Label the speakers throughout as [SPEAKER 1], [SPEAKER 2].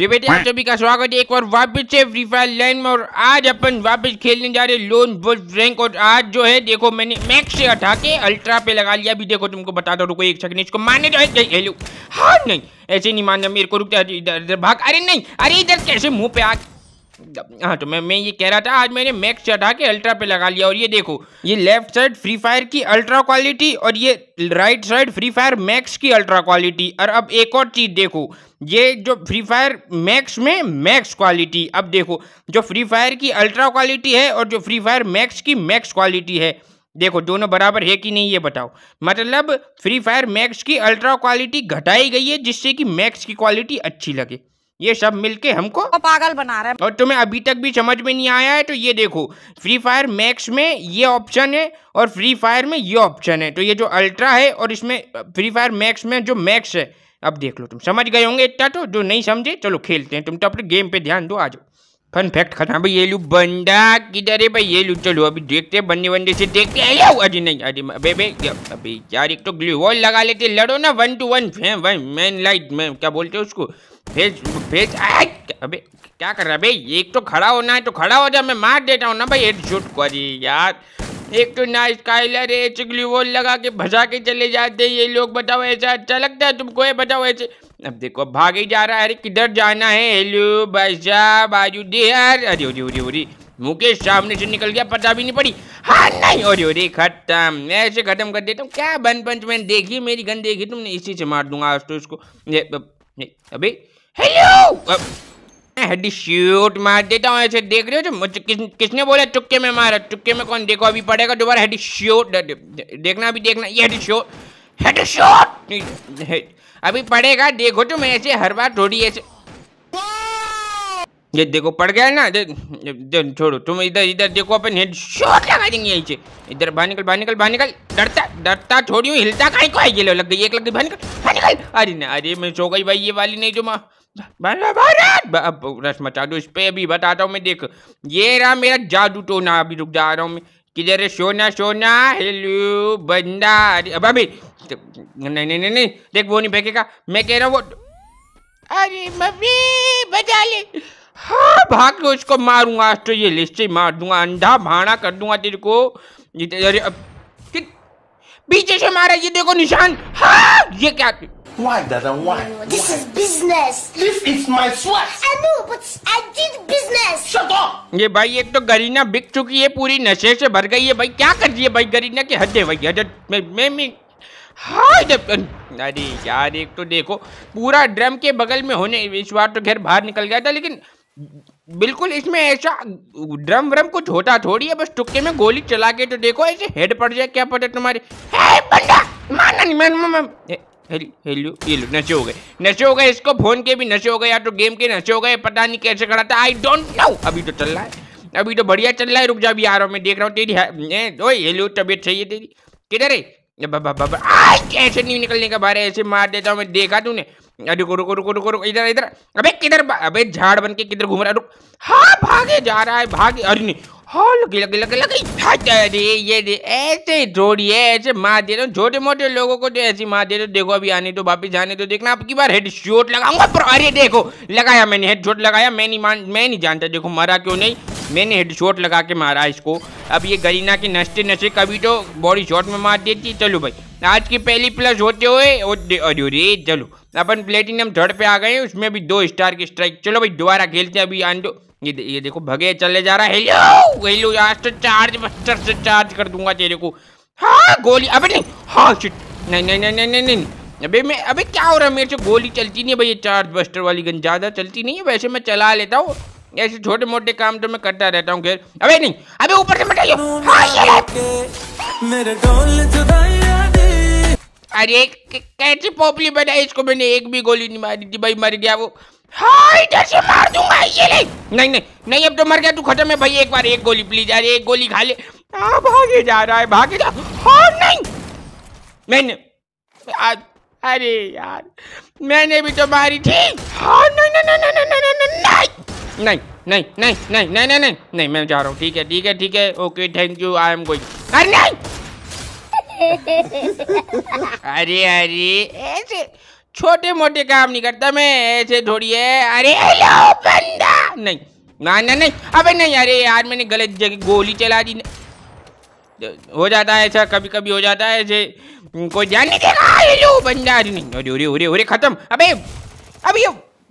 [SPEAKER 1] जी सभी का स्वागत है एक बार वापस से फ्री फायर लाइन में और आज अपन वापस खेलने जा रहे लोन रैंक और आज जो है देखो मैंने मैक्स से हटा के अल्ट्रा पे लगा लिया अभी देखो तुमको दो रुको एक सेकंड इसको मारने तो हेलो हाँ नहीं ऐसे नहीं मानना मेरे को रुकते इधर इधर भाग अरे नहीं अरे इधर कैसे मुंह पे आ हाँ तो मैं मैं ये कह रहा था आज मैंने मैक्स चढ़ा के अल्ट्रा पे लगा लिया और ये देखो ये लेफ्ट साइड फ्री फायर की अल्ट्रा क्वालिटी और ये right side Free Fire Max की अल्ट्रा क्वालिटी और अब एक और चीज़ देखो ये जो फ्री फायर मैक्स में मैक्स क्वालिटी अब देखो जो फ्री फायर की अल्ट्रा क्वालिटी है और जो फ्री फायर मैक्स की मैक्स क्वालिटी है देखो दोनों बराबर है कि नहीं ये बताओ मतलब फ्री फायर मैक्स की अल्ट्रा क्वालिटी घटाई गई है जिससे कि मैक्स की क्वालिटी अच्छी लगे ये सब मिलके हमको पागल बना रहा है और तुम्हें अभी तक भी समझ में नहीं आया है तो ये देखो फ्री फायर मैक्स में ये ऑप्शन है और फ्री फायर में ये ऑप्शन है तो ये जो अल्ट्रा है और इसमें फ्री फायर मैक्स में जो मैक्स है अब देख लो तुम समझ गए होंगे इतना तो जो नहीं समझे चलो खेलते हैं तुम तो अपने गेम पे ध्यान दो आ जाओ फन फैक्ट खत्म भाई ये लू बंदा किधर है भाई ये लू चलो अभी देखते हैं बंदे बंदे से देखते हैं अरे नहीं अरे अबे बे अबे यार एक तो ग्लू वॉल लगा लेते लड़ो ना one two one fam one man light मैं क्या बोलते हैं उसको फेस फेस अबे क्या कर रहा है भाई एक तो खड़ा होना है तो खड़ा हो जाए मैं मार देता हूँ ना भाई हेड शूट को अरे यार एक तो ना स्काइलर है चिगली वॉल लगा के भजा के चले जाते हैं ये लोग बताओ ऐसा अच्छा लगता है तुमको ये बताओ ऐसे अब देखो भाग ही जा रहा है अरे किधर जाना है हेलो भाई साहब आजू दे यार अरे अरे अरे अरे मुकेश सामने से निकल गया पता भी नहीं पड़ी हाँ नहीं और अरे खत्म ऐसे खत्म कर देता हूँ क्या बन पंच मैंने देखी मेरी गन देखी तुमने इसी से मार दूंगा आज तो इसको अभी हेलो मैं हेड शूट मार देता हूँ ऐसे देख रहे हो जो मुझे किस, किसने बोला चुपके में मारा चुपके में कौन देखो अभी पड़ेगा दोबारा हड्डी शूट देखना अभी देखना ये हड्डी शो हड्डी शूट अभी पड़ेगा देखो तो मैं ऐसे हर बार थोड़ी ऐसे ये देखो पड़ गया ना दे, छोड़ो तुम इधर इधर देखो अपन हेड शॉट लगा देंगे यहीं से इधर बाहर निकल बाहर निकल बाहर निकल डरता डरता छोड़ियो हिलता कहीं को आई ये लग गई एक लग गई बाहर निकल बाहर निकल अरे ना अरे मैं सो गई भाई ये वाली नहीं जो माँ रस मचा दो इस पे अभी बताता हूँ मैं देख ये रहा मेरा जादू टोना अभी रुक जा रहा हूँ मैं किधर है सोना सोना हेलो बंदा अरे अब अभी तो, नहीं नहीं नहीं नहीं देख वो नहीं फेंकेगा मैं कह रहा हूँ वो अरे मम्मी बजा ले हाँ भाग के उसको मारूंगा आज तो ये लिस्ट ही मार दूंगा अंधा भाड़ा कर दूंगा तेरे को तो, अरे अब पीछे से मारा ये देखो निशान हाँ ये क्या थी? Why, Dada? Why? No, mm, this Why? is business. This is my sweat. I know, but I did business. Shut up. ये भाई एक तो गरीना बिक चुकी है पूरी नशे से भर गई है भाई क्या कर दिए भाई गरीना के हद्दे भाई हद मैं मैं, मैं हाय अरे यार एक तो देखो पूरा ड्रम के बगल में होने इस बार तो घर बाहर निकल गया था लेकिन बिल्कुल इसमें ऐसा ड्रम व्रम कुछ होता थोड़ी है बस टुक्के में गोली चला के तो देखो ऐसे हेड पड़ जाए क्या पता तुम्हारे है बंदा माना नहीं मैं हेलो ये लो नशे हो गए नशे हो गए इसको फोन के भी नशे हो गए या तो गेम के नशे हो गए पता नहीं कैसे खड़ा था आई डोंट नो अभी तो चल रहा है अभी तो बढ़िया चल रहा है रुक जा अभी आ रहा हूँ मैं देख रहा हूँ तेरी ओए हेलो तबीयत सही है तेरी किधर है कैसे नहीं निकलने का बारे ऐसे मार देता हूँ मैं देखा तूने रुको रुको रुको रुको रुको इधर इधर अबे किधर अबे झाड़ बन के किधर घूम रहा है रुक हाँ भागे जा रहा है भागे अरे नहीं हाँ लगी लगी लगी लगी अरे ये दे ऐसे ही है ऐसे मार दे रहा तो छोटे मोटे लोगों को तो ऐसी मार दे रहे तो देखो अभी आने तो वापिस जाने तो देखना आपकी बार हेड शॉट लगाऊंगा अरे देखो लगाया मैंने हेड शॉट लगाया मैं नहीं मान मैं नहीं जानता देखो मरा क्यों नहीं मैंने हेड शॉट लगा के मारा इसको अब ये गरीना के नशे नशे कभी तो बॉडी शॉट में मार देती चलो भाई आज की पहली प्लस होते हुए अरे रे चलो अपन प्लेटिनम थर्ड पे आ गए उसमें भी दो स्टार की स्ट्राइक चलो भाई दोबारा खेलते हैं अभी आंदो ये दे, ये देखो भगे चले जा रहा है हेलो हेलो यार चार्ज बस्टर से चार्ज कर दूंगा तेरे को हाँ गोली अबे नहीं हाँ शिट नहीं नहीं नहीं नहीं नहीं अबे मैं अबे क्या हो रहा है मेरे से गोली चलती नहीं है भाई ये चार्ज बस्टर वाली गन ज़्यादा चलती नहीं है वैसे मैं चला लेता हूँ ऐसे छोटे मोटे काम तो मैं करता रहता हूँ खेल अभी नहीं अभी ऊपर से बताइए हाँ, अरे कैसी पॉपली बनाई इसको मैंने एक भी गोली नहीं मारी थी भाई मर गया वो इधर से मार दूंगा ये ले नहीं नहीं नहीं अब तो मर गया तू खत्म है भाई एक बार एक गोली प्लीज यार एक गोली खा ले आ भागे जा रहा है भागे जा हाँ नहीं मैंने अरे यार मैंने भी तो मारी थी हाँ नहीं नहीं नहीं नहीं नहीं नहीं नहीं नहीं नहीं नहीं नहीं नहीं नहीं नहीं नहीं मैं जा रहा हूँ ठीक है ठीक है ठीक है okay thank you I am going अरे नहीं अरे अरे ऐसे छोटे मोटे काम नहीं करता मैं ऐसे थोड़ी है अरे हेलो बंदा नहीं ना ना नहीं अबे नहीं अरे यार मैंने गलत जगह गोली चला दी हो जाता है ऐसा कभी कभी हो जाता है ऐसे कोई ध्यान नहीं देगा हेलो बंदा अरे नहीं अरे अरे अरे अरे खत्म अबे अभी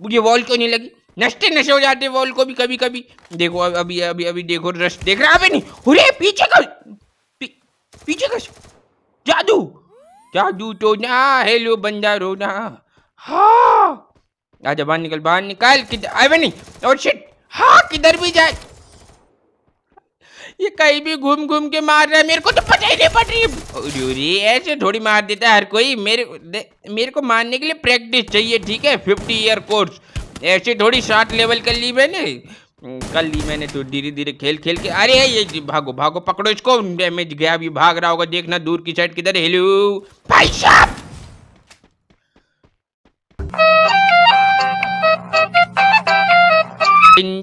[SPEAKER 1] मुझे वॉल क्यों नहीं लगी नष्टे नशे हो जाते वॉल को भी कभी कभी देखो अभी अभी अभी, अभी देखो रश देख रहा अभी नहीं अरे पीछे का पी, पीछे का जादू क्या जूतो ना हेलो बंदा रो ना हाँ आजा बाहर निकल बाहर निकाल किधर आए नहीं और शिट हाँ किधर भी जाए ये कहीं भी घूम घूम के मार रहा है मेरे को तो पता ही नहीं पड़ रही ऐसे थोड़ी मार देता है हर कोई मेरे मेरे को मारने के लिए प्रैक्टिस चाहिए ठीक है फिफ्टी ईयर कोर्स ऐसे थोड़ी शॉर्ट लेवल कर ली मैंने हम्म, कल ही मैंने तो धीरे धीरे खेल खेल के अरे ये भागो भागो पकड़ो इसको डैमेज गया अभी भाग रहा होगा देखना दूर की साइड किधर हेलो भाई साहब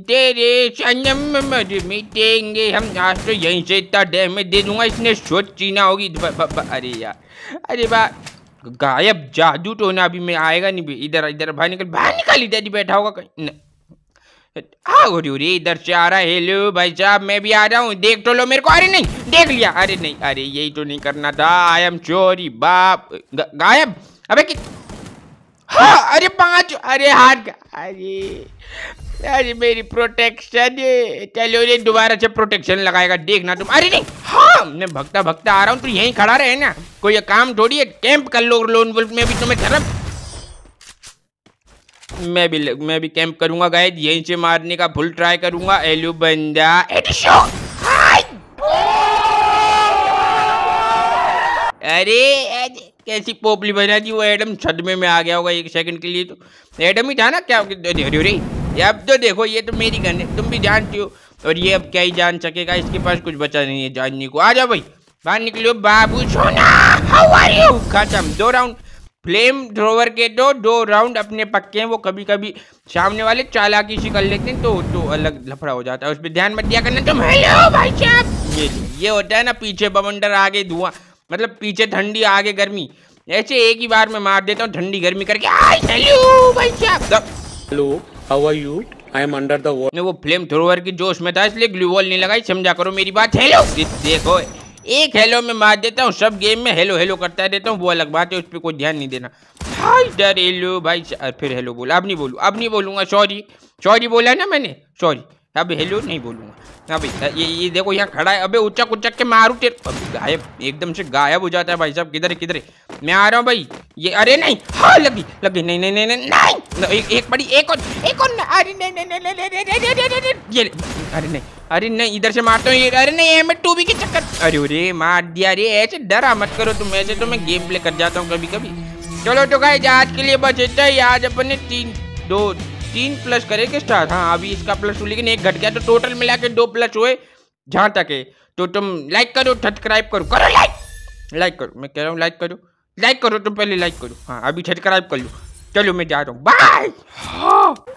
[SPEAKER 1] तेरे संयम मर मिटेंगे हम तो यहीं से इतना डैमेज दे दूंगा इसने सोच चीना होगी अरे यार अरे बा गायब जादू टोना तो अभी मैं आएगा नहीं इधर इधर भाई निकल भाई निकल इधर ही बैठा होगा कहीं इधर से आ रहा हेलो भाई साहब मैं भी आ रहा हूँ देख तो लो मेरे को अरे नहीं देख लिया अरे नहीं अरे यही तो नहीं करना था आई एम चोरी बाप गायब अबे कि हाँ अरे पांच अरे हार अरे अरे मेरी प्रोटेक्शन चलो ये दोबारा से प्रोटेक्शन लगाएगा देखना तुम अरे नहीं हाँ मैं भक्ता भक्ता आ रहा हूँ तू तो यहीं खड़ा रहे ना कोई काम थोड़ी है कैंप कर लो लोन वुल्फ में भी तुम्हें खराब मैं भी मैं भी कैंप करूंगा गाइज यहीं से मारने का फुल ट्राई करूंगा एलू बंदा अरे कैसी पोपली बना थी वो एडम सदमे में आ गया होगा एक सेकंड के लिए तो एडम ही था ना क्या अरे अरे अब तो देखो ये तो मेरी गन है तुम भी जानती हो और ये अब क्या ही जान सकेगा इसके पास कुछ बचा नहीं है जानने को आ जाओ भाई बाहर निकलो बाबू सोना हाउ आर यू खत्म दो राउंड फ्लेम थ्रोवर के दो दो राउंड अपने पक्के हैं वो कभी कभी सामने वाले चालाकी सी कर लेते हैं तो तो अलग लफड़ा हो जाता है उस पर ध्यान मत दिया करना तुम हेलो भाई साहब ये ये होता है ना पीछे बवंडर आगे धुआं मतलब पीछे ठंडी आगे गर्मी ऐसे एक ही बार में मार देता हूँ ठंडी गर्मी करके हेलो भाई साहब hello how are you I am under the वो फ्लेम थ्रोवर की जोश में था इसलिए ग्लू वॉल नहीं लगाई समझा करो मेरी बात हेलो देखो एक हेलो में मार देता हूँ सब गेम में हेलो हेलो करता रहता हूँ वो अलग बात है उस पर कोई ध्यान नहीं देना भाई डर हेलो भाई फिर हेलो बोला अब नहीं बोलूँ अब नहीं बोलूँगा सॉरी सॉरी बोला ना मैंने सॉरी अब हेलो नहीं बोलूँगा अभी ये ये देखो यहाँ खड़ा है अबे उचक उचक के मारूँ तेरे अभी गायब एकदम से गायब हो जाता है भाई साहब किधर है किधर है मैं आ रहा हूँ भाई ये अरे नहीं हाँ लगी लगी नहीं नहीं नहीं नहीं नहीं एक बड़ी एक और एक और अरे नहीं नहीं नहीं नहीं नहीं नहीं नहीं नहीं अरे नहीं इधर से मारता हूँ अरे नहीं मैं टू बी के चक्कर अरे अरे मार दिया अरे ऐसे डरा मत करो तुम ऐसे तो मैं गेम प्ले कर जाता हूँ कभी कभी चलो तो गाइज आज के लिए बस इतना ही आज अपन ने तीन दो तीन प्लस करे के स्टार्ट हाँ अभी इसका प्लस हुआ लेकिन एक घट गया तो टोटल मिला के दो प्लस हुए जहाँ तक है तो तुम लाइक करो सब्सक्राइब करो करो लाइक लाइक करो मैं कह रहा हूँ लाइक करो लाइक करो तुम पहले लाइक करो हाँ अभी सब्सक्राइब कर लो चलो मैं जा रहा हूँ बाय